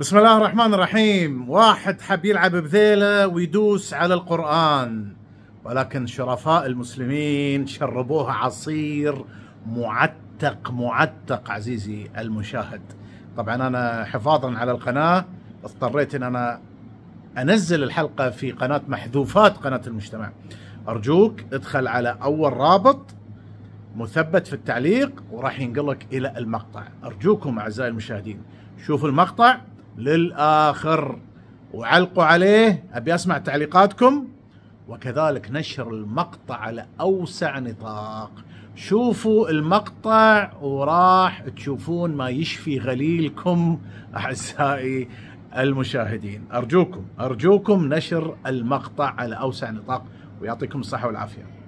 بسم الله الرحمن الرحيم واحد حب يلعب بذيلة ويدوس على القرآن ولكن شرفاء المسلمين شربوها عصير معتق معتق عزيزي المشاهد طبعا أنا حفاظا على القناة اضطريت أن أنا أنزل الحلقة في قناة محذوفات قناة المجتمع أرجوك ادخل على أول رابط مثبت في التعليق وراح ينقلك إلى المقطع أرجوكم أعزائي المشاهدين شوفوا المقطع للآخر وعلقوا عليه أبي أسمع تعليقاتكم وكذلك نشر المقطع على أوسع نطاق شوفوا المقطع وراح تشوفون ما يشفي غليلكم أعزائي المشاهدين أرجوكم أرجوكم نشر المقطع على أوسع نطاق ويعطيكم الصحة والعافية